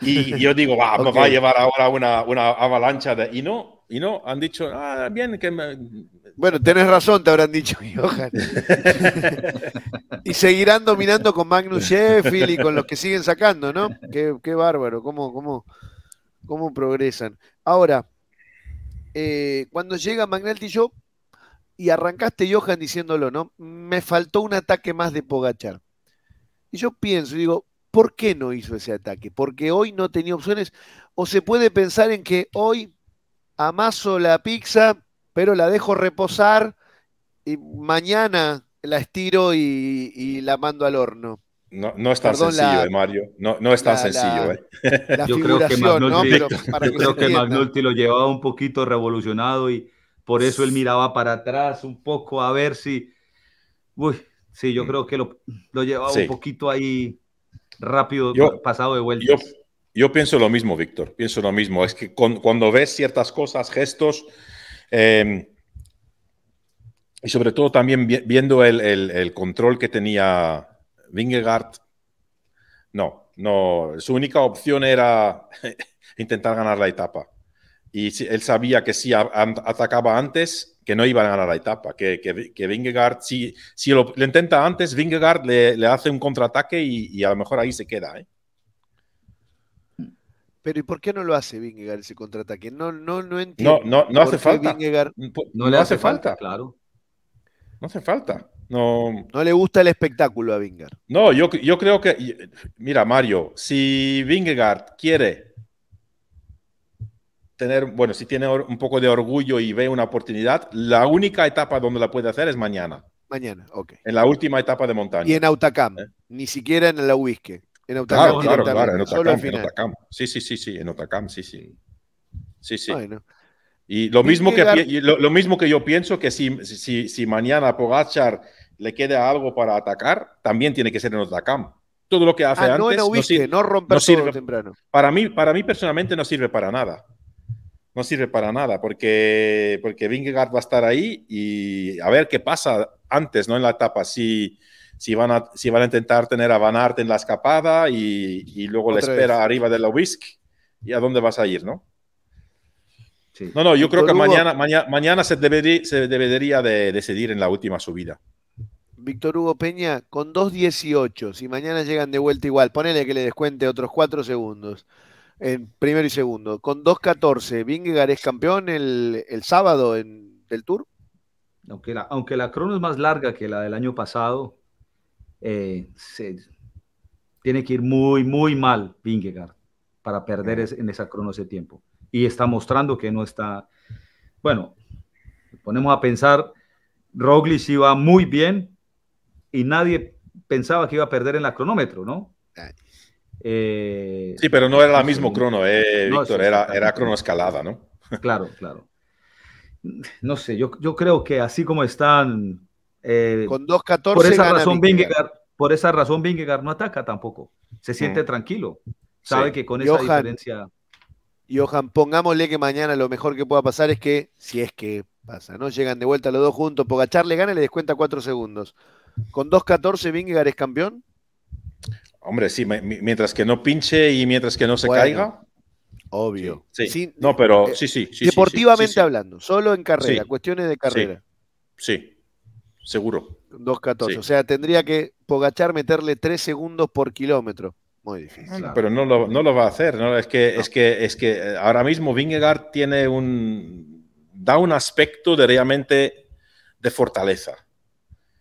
y yo digo, wow, va a llevar ahora una, avalancha de... Y no, y no, han dicho, ah, bien, que Bueno, tenés razón, te habrán dicho, <laughs> y seguirán dominando con Magnus Sheffield y con los que siguen sacando, ¿no? Qué, bárbaro, cómo, cómo, cómo progresan. Ahora, eh, cuando llega Magnelti, yo y arrancaste Johan diciéndolo, ¿no? Me faltó un ataque más de Pogachar. Y yo pienso y digo, ¿por qué no hizo ese ataque? Porque hoy no tenía opciones. O se puede pensar en que hoy amaso la pizza, pero la dejo reposar y mañana la estiro y, la mando al horno. No, no es tan sencillo, eh, Mario. No, no es tan sencillo. eh. yo creo que ¿no? yo creo que lo llevaba un poquito revolucionado y, por eso él miraba para atrás un poco a ver si... Uy, sí, yo creo que lo, llevaba un poquito ahí rápido, pasado de vuelta. Yo, pienso lo mismo, Víctor, pienso lo mismo. Es que cuando ves ciertas cosas, gestos, em, y sobre todo también viendo el, control que tenía Vingegaard, no, no, su única opción era <laughs> intentar ganar la etapa y él sabía que si atacaba antes, que no iba a ganar la etapa, que, que, Vingegaard, si, si lo, intenta antes, Vingegaard le, hace un contraataque y, a lo mejor ahí se queda. ¿eh? Pero ¿y por qué no lo hace Vingegaard ese contraataque? No, no, no entiendo. No, no, pues, no hace falta. No le hace, falta, claro. No hace falta. No, no le gusta el espectáculo a Vingegaard. No, yo, yo creo que, mira, Mario, si Vingegaard quiere tener, bueno, si tiene un poco de orgullo y ve una oportunidad, la única etapa donde la puede hacer es mañana. Mañana, ok. En la última etapa de montaña. Y en Autacam, ¿Eh? ni siquiera en la Uisque En Claro, claro, en Autacam, Sí, sí, sí, sí, en Autacam, sí, sí. Sí, sí. Y lo mismo, que, lo, mismo que yo pienso que si, si, si mañana Pogachar le queda algo para atacar, también tiene que ser en Autacam. Todo lo que hace ah, antes no, en no, romper temprano. Para mí, para mí personalmente no sirve para nada no sirve para nada, porque, porque Vingegaard va a estar ahí y a ver qué pasa antes, ¿no? En la etapa, si, si, van, a, si van a intentar tener a Van Aert en la escapada y, luego la le espera arriba de la Whisk, ¿y a dónde vas a ir, no? No, no, yo creo que mañana, mañana, se, debería, se debería de decidir en la última subida. Víctor Hugo Peña, con 2.18, si mañana llegan de vuelta igual, ponele que le descuente otros cuatro segundos en primero y segundo. Con 214 14 ¿Vingegaard es campeón el, el sábado en, del Tour? Aunque la, aunque la crono es más larga que la del año pasado, eh, tiene que ir muy, muy mal Vingegaard para perder en esa crono ese tiempo. Y está mostrando que no está... Bueno, ponemos a pensar, Roglic iba muy bien y nadie pensaba que iba a perder en la cronómetro, ¿no? Eh, sí, pero no era la mismo crono, eh, Víctor, era, era crono escalada, ¿no? <laughs> Claro, claro. No sé, yo, creo que así como están... Eh, con 2.14 por esa razón por esa razón Vingegaard no ataca tampoco. Se mm. siente tranquilo. Sabe que con esa diferencia. Johan, pongámosle que mañana lo mejor que pueda pasar es que, si es que pasa, ¿no? Llegan de vuelta los dos juntos, Pogachar le gana y le descuenta cuatro segundos. ¿Con 2.14 Vingegaard es campeón? Hombre, sí, mientras que no pinche y mientras que no se caiga. Obvio. Sí, no, pero eh, sí, sí. sí deportivamente hablando, solo en carrera, cuestiones de carrera. Sí, seguro. 2.14. O sea, tendría que Pogachar meterle 3 segundos por kilómetro. Muy difícil. Pero no lo, va a hacer. ¿no? Es, que, es, que, es que eh, ahora mismo Vingegaard tiene un. da un aspecto de realmente de fortaleza.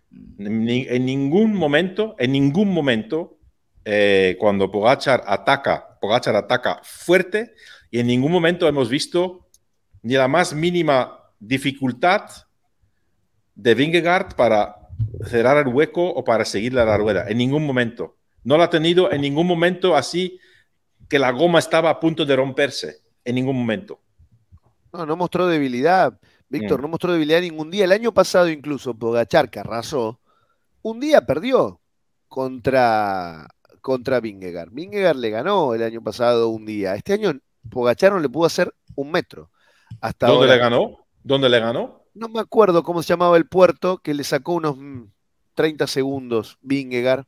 Mm. En ningún momento, en ningún momento eh, cuando Pogachar ataca, Pogachar ataca fuerte y en ningún momento hemos visto ni la más mínima dificultad de Vingegaard para cerrar el hueco o para seguirle a la rueda, en ningún momento. No la ha tenido en ningún momento así que la goma estaba a punto de romperse, en ningún momento. No, no mostró debilidad, Víctor, mm. no mostró debilidad ningún día. El año pasado incluso Pogachar, que arrasó, un día perdió contra contra Vingegaard. Vingegaard le ganó el año pasado un día. Este año Pogachar no le pudo hacer un metro. Hasta ¿Dónde le ganó? ¿Dónde le ganó? No me acuerdo cómo se llamaba el puerto que le sacó unos 30 mm, segundos Vingegaard,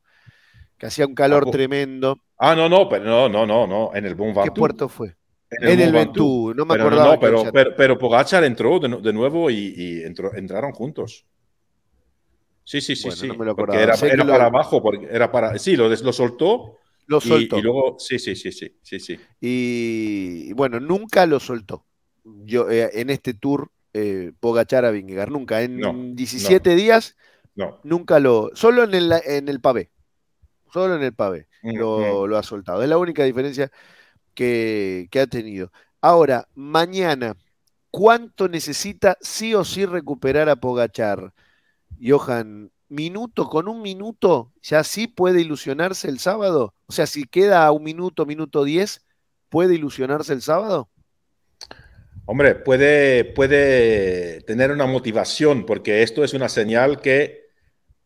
que hacía un calor ah, pues. tremendo. Ah, no, no, pero no, no, no, no, en el ¿Qué puerto fue? En el, no me acuerdo pero, pero, Pogachar entró de, nuevo y, entraron juntos. Sí, sí, sí, porque era, para abajo, porque era para. Sí, lo, soltó. Lo soltó. luego, sí, sí, sí, sí, sí, sí. Y, bueno, nunca lo soltó. Yo eh, en este tour Pogachar eh, a Vingegaard, nunca. En 17 días, no. nunca lo. Solo en el, en el pavé. Solo en el pavé mm, lo, ha soltado. Es la única diferencia que, que ha tenido. Ahora, mañana, ¿cuánto necesita sí o sí recuperar a Pogachar? Johan, minuto con un minuto, ya sí puede ilusionarse el sábado. O sea, si queda un minuto, minuto diez, ¿puede ilusionarse el sábado? Hombre, puede, puede tener una motivación, porque esto es una señal que,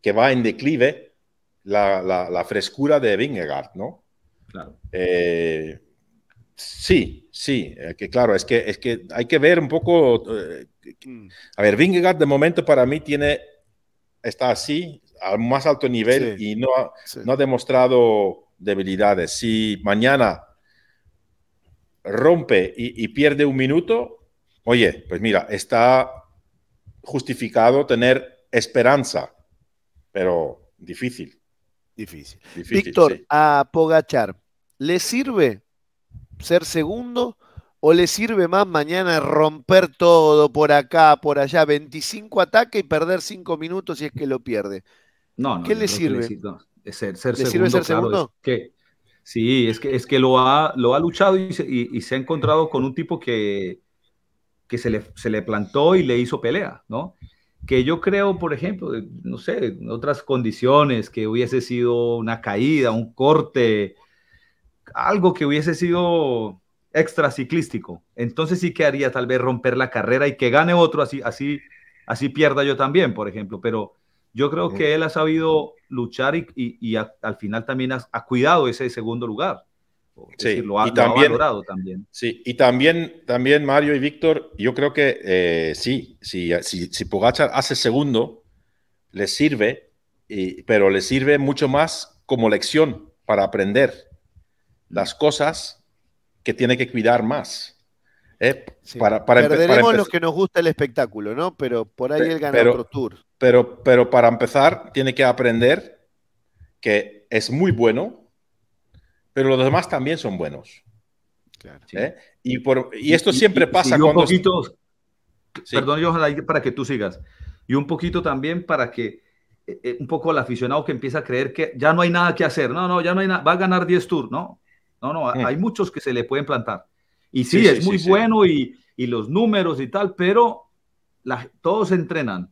que va en declive la, frescura de Vingegaard, ¿no? Claro. Eh, sí, sí, eh, que claro, es que, es que hay que ver un poco. Eh, mm. a ver, Vingegaard de momento para mí tiene está así, al más alto nivel y no ha, no ha demostrado debilidades. Si mañana rompe y, pierde un minuto, oye, pues mira, está justificado tener esperanza, pero difícil. Difícil. Víctor, a ¿le sirve ser segundo? ¿O le sirve más mañana romper todo por acá, por allá, 25 ataques y perder 5 minutos si es que lo pierde? No, no. ¿Qué le sirve? ser, ser segundo, sirve sí, es que, es que lo, ha, lo ha luchado y se, ha encontrado con un tipo que, que se le, se le plantó y le hizo pelea, ¿no? que yo creo, por ejemplo, no sé, en otras condiciones, que hubiese sido una caída, un corte, algo que hubiese sido ciclístico, Entonces sí que haría tal vez romper la carrera y que gane otro, así, así, así pierda yo también, por ejemplo. Pero yo creo que él ha sabido luchar y, al final también ha, cuidado ese segundo lugar. Sí, lo ha, y también, valorado también. Sí, y también, también Mario y Víctor, yo creo que eh, sí, si, si, hace segundo, le sirve, pero le sirve mucho más como lección para aprender las cosas que tiene que cuidar más. ¿eh? para, Perderemos los que nos gusta el espectáculo, ¿no? Pero por ahí él gana otro tour. Pero, pero para empezar, tiene que aprender que es muy bueno, pero los demás también son buenos. ¿Eh? y, por, y, esto siempre pasa cuando... Un poquito, Perdón, yo para que tú sigas. Y un poquito también para que eh, un poco el aficionado que empieza a creer que ya no hay nada que hacer. No, no, ya no hay nada. Va a ganar 10 tours, ¿no? No, no, hay muchos que se le pueden plantar. Y sí, es muy bueno y, los números y tal, pero todos entrenan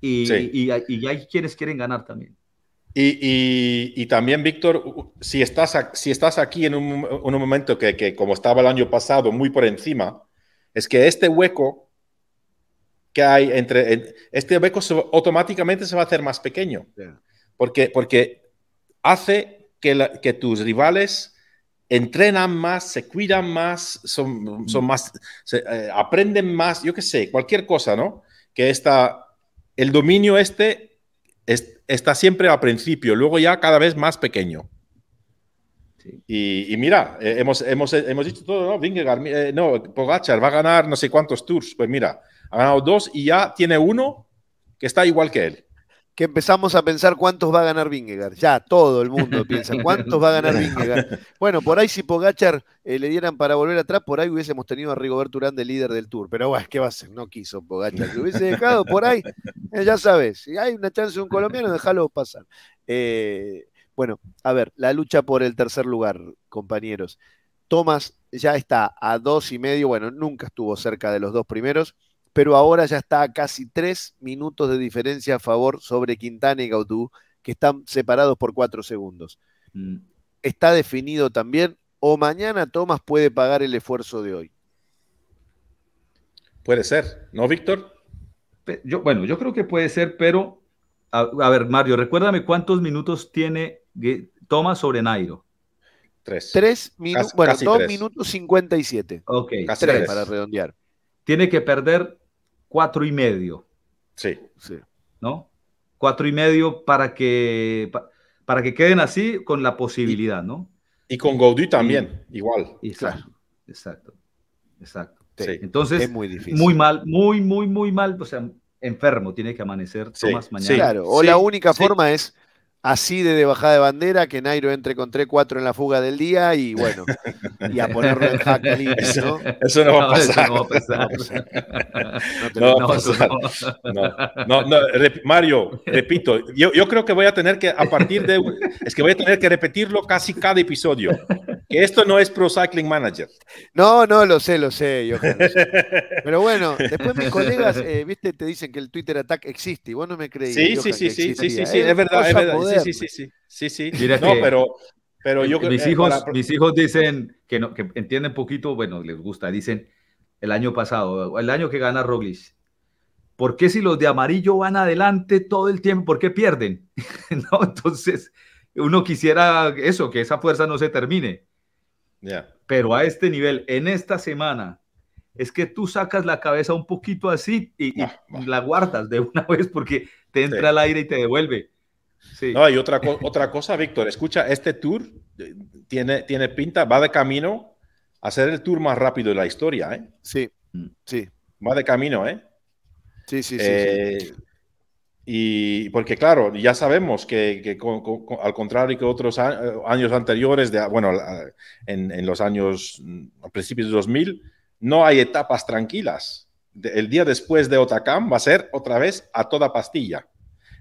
y, hay quienes quieren ganar también. Y, también, Víctor, si estás, si estás aquí en un, momento que, como estaba el año pasado, muy por encima, es que este hueco que hay entre... Este hueco automáticamente se va a hacer más pequeño. Porque, porque hace que, que tus rivales entrenan más, se cuidan más, son, son mm. más, se, eh, aprenden más, yo qué sé, cualquier cosa, ¿no? Que está, el dominio este está siempre al principio, luego ya cada vez más pequeño. Y, mira, eh, hemos, hemos, hemos, dicho todo, ¿no? Vingegaard, eh, no, Pogachar va a ganar no sé cuántos tours. Pues mira, ha ganado dos y ya tiene uno que está igual que él que empezamos a pensar cuántos va a ganar Vingegaard. Ya todo el mundo <laughs> piensa cuántos va a ganar Vingegaard. Bueno, por ahí si Pogachar eh, le dieran para volver atrás, por ahí hubiésemos tenido a Rigoberto Urán de líder del Tour. Pero bueno, ¿qué va a hacer? No quiso Pogachar. Si hubiese dejado por ahí, eh, ya sabes, si hay una chance de un colombiano, déjalo pasar. Eh, bueno, a ver, la lucha por el tercer lugar, compañeros. Tomás ya está a dos y medio, bueno, nunca estuvo cerca de los dos primeros pero ahora ya está a casi tres minutos de diferencia a favor sobre Quintana y Gautú, que están separados por cuatro segundos. Mm. Está definido también, o mañana Tomás puede pagar el esfuerzo de hoy. Puede ser, ¿no, Víctor? bueno, yo creo que puede ser, pero a, ver, Mario, recuérdame cuántos minutos tiene Tomás sobre Nairo. Tres. Tres minutos, bueno, dos minutos cincuenta y siete. Ok. para redondear. Tiene que perder cuatro y medio. Sí, sí. ¿No? Cuatro y medio para que, para que queden así con la posibilidad, ¿no? Y con Gaudí también, igual. Exacto, exacto, exacto. Entonces, muy, mal, muy, muy, muy mal, o sea, enfermo, tiene que amanecer más mañana. Sí, claro, o la única forma es así de, de, bajada de bandera, que Nairo entre con 3-4 en la fuga del día y bueno, y a ponerlo en hack Eso, no, va a pasar. No, va a pasar. <laughs> no, no Mario, repito, yo, creo que voy a tener que, a partir de, es que voy a tener que repetirlo casi cada episodio, que esto no es Pro Cycling Manager. No, no, lo sé, lo sé, yo Pero bueno, después mis colegas, eh, viste, te dicen que el Twitter Attack existe y vos no me creí. Sí, sí, sí, sí, sí, sí, sí, es verdad. Sí, Sí, sí, sí, sí, sí. no, pero, pero yo mis eh, hijos, mis hijos dicen que, no, entienden poquito, bueno, les gusta, dicen el año pasado, el año que gana Roglic. ¿Por qué si los de amarillo van adelante todo el tiempo, por qué pierden? <laughs> ¿No? Entonces, uno quisiera eso, que esa fuerza no se termine. Pero a este nivel, en esta semana, es que tú sacas la cabeza un poquito así y, ah, la guardas de una <laughs> vez porque te entra al aire y te devuelve. Sí. No, y otra, otra cosa, Víctor, escucha, este tour eh, tiene, tiene pinta, va de camino a ser el tour más rápido de la historia, ¿eh? Sí, mm. sí. Va de camino, ¿eh? Sí, sí, sí. Eh, y porque, claro, ya sabemos que, al contrario que otros años anteriores, bueno, en, en los años, mm, a principios de 2000, no hay etapas tranquilas. El día después de Otacam va a ser otra vez a toda pastilla.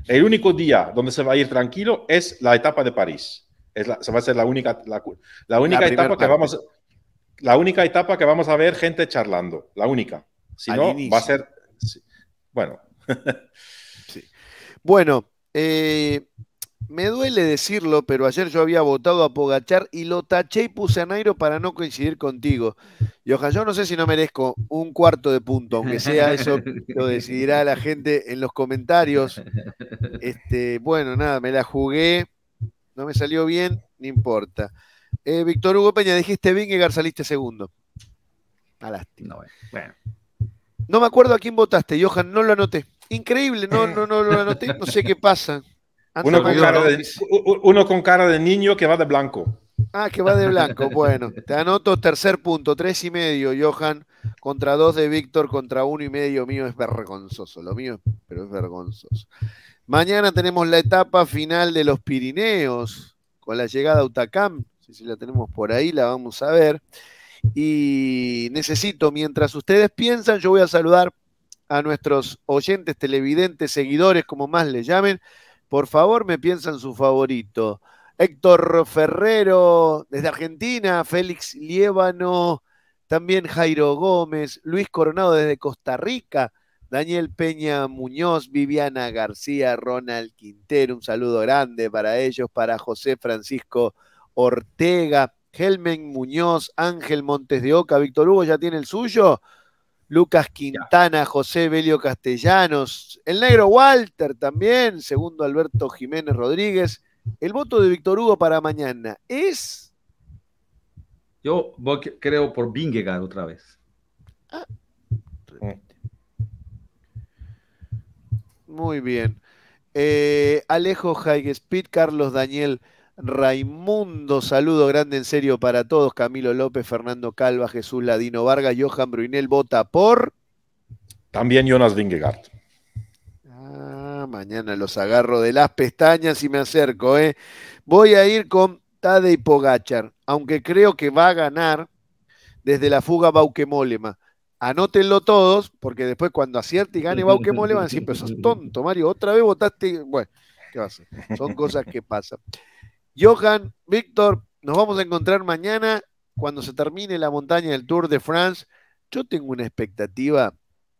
El único día donde se va a ir tranquilo es la etapa de París. Es la, se va a ser la única, la, única etapa que vamos, la única etapa que vamos a ver gente charlando, la única. Si no, va a ser, bueno. <laughs> Bueno, eh, me duele decirlo, pero ayer yo había votado a Pogachar y lo taché y puse a Nairo para no coincidir contigo. Johan, yo no sé si no merezco un cuarto de punto, aunque sea eso, lo decidirá la gente en los comentarios. Este, bueno, nada, me la jugué, no me salió bien, no importa. Eh, Víctor Hugo Peña, dijiste bien que Garzaliste segundo. A ah, lástima. No, me acuerdo a quién votaste, Johan, no lo anoté. Increíble, no, no, no lo anoté, no sé qué pasa. Uno con, cara de, niño que va de blanco. Ah, que va de blanco. Bueno, te anoto tercer punto, tres y medio, Johan, contra dos de Víctor, contra uno y medio mío es vergonzoso. Lo mío, pero es vergonzoso. Mañana tenemos la etapa final de los Pirineos, con la llegada a Utacam. Si, si la tenemos por ahí, la vamos a ver. Y necesito, mientras ustedes piensan, yo voy a saludar a nuestros oyentes, televidentes, seguidores, como más le llamen. Por favor, me piensan su favorito. Héctor Ferrero, desde Argentina, Félix Liébano, también Jairo Gómez, Luis Coronado desde Costa Rica, Daniel Peña Muñoz, Viviana García, Ronald Quintero, un saludo grande para ellos, para José Francisco Ortega, Helmen Muñoz, Ángel Montes de Oca, Víctor Hugo ya tiene el suyo. Lucas Quintana, José Belio Castellanos, el negro Walter también, segundo Alberto Jiménez Rodríguez. El voto de Víctor Hugo para mañana es. Yo creo por Vingegaard otra vez. Ah. Mm. Muy bien. Eh, Alejo Alejo Pit Carlos Daniel Raimundo, saludo grande en serio para todos. Camilo López, Fernando Calva, Jesús Ladino Vargas, Johan Bruinel vota por. También Jonas Vingegaard. Ah, mañana los agarro de las pestañas y me acerco, ¿eh? Voy a ir con Tadej Pogachar, aunque creo que va a ganar desde la fuga Bauquemolema. Anótenlo todos, porque después cuando acierte y gane Bauquemolema, siempre sos tonto, Mario. Otra vez votaste. Bueno, ¿qué va Son cosas que pasan. Johan, Víctor, nos vamos a encontrar mañana cuando se termine la montaña del Tour de France. Yo tengo una expectativa.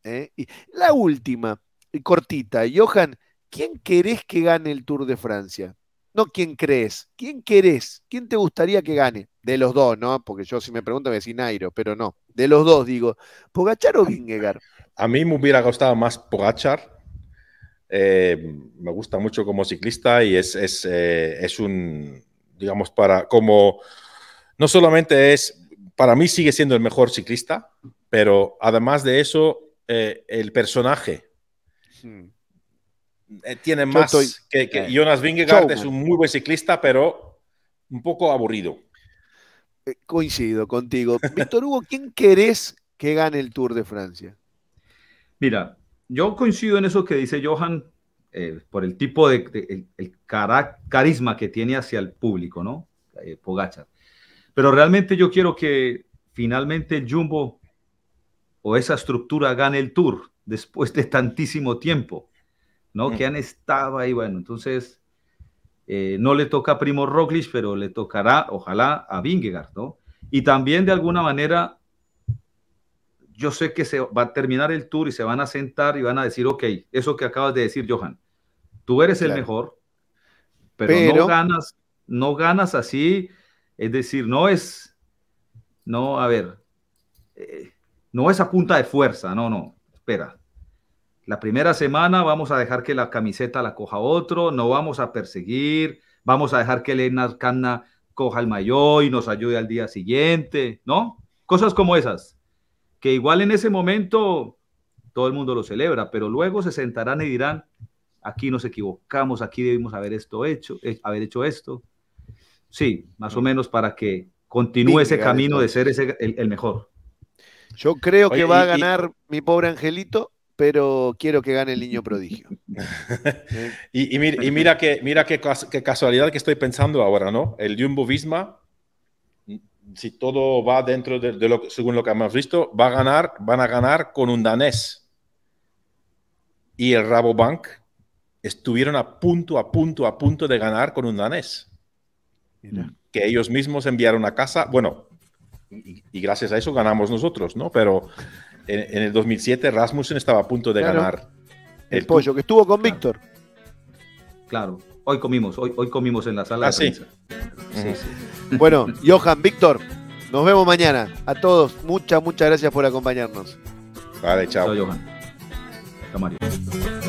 ¿eh? Y la última, cortita. Johan, ¿quién querés que gane el Tour de Francia? No quién crees, quién querés, quién te gustaría que gane. De los dos, ¿no? Porque yo si me pregunto me decís Nairo, pero no. De los dos digo, ¿Pogachar o Gingegar? A mí me hubiera gustado más Pogachar, eh, me gusta mucho como ciclista y eh, es, un, digamos, para como, no solamente es, para mí sigue siendo el mejor ciclista, pero además de eso, eh, el personaje. Hmm. tiene más que, Jonas Vingegaard es un muy buen ciclista, pero un poco aburrido. Coincido contigo. Víctor Hugo, ¿quién querés que gane el Tour de Francia? Mira, yo coincido en eso que dice Johan eh, por el tipo de, el, carisma que tiene hacia el público, ¿no? Eh, pero realmente yo quiero que finalmente el Jumbo o esa estructura gane el tour después de tantísimo tiempo, ¿no? Mm. Que han estado ahí, bueno, entonces eh, no le toca a Primo Roglic, pero le tocará, ojalá, a Vingegaard, ¿no? Y también de alguna manera yo sé que se va a terminar el tour y se van a sentar y van a decir, ok, eso que acabas de decir, Johan, tú eres el mejor, pero, no ganas, no ganas así, es decir, no es, no, a ver, eh, no es a punta de fuerza, no, no, espera. La primera semana vamos a dejar que la camiseta la coja otro, no vamos a perseguir, vamos a dejar que Elena Canna coja el mayor y nos ayude al día siguiente, ¿no? Cosas como esas que igual en ese momento todo el mundo lo celebra, pero luego se sentarán y dirán, aquí nos equivocamos, aquí debimos haber esto hecho, eh, haber hecho esto. Sí, más o menos para que continúe ese camino de ser el, mejor. Yo creo que va a ganar mi pobre angelito, pero quiero que gane el niño prodigio. <laughs> y, mira, que, mira qué, casualidad que estoy pensando ahora, ¿no? El Jumbo Visma si todo va dentro de, lo según lo que hemos visto, va a ganar, van a ganar con un danés. Y el Rabobank estuvieron a punto, a punto, a punto de ganar con un danés. Que ellos mismos enviaron a casa. Bueno, y, gracias a eso ganamos nosotros, ¿no? Pero en, el 2007 Rasmussen estaba a punto de ganar. El, pollo, que estuvo con Víctor. claro. Hoy comimos, hoy, hoy comimos en la sala. de ah, sí. Bueno, Johan, Víctor, nos vemos mañana. A todos, muchas, muchas gracias por acompañarnos. Vale, chao. Chao, Johan.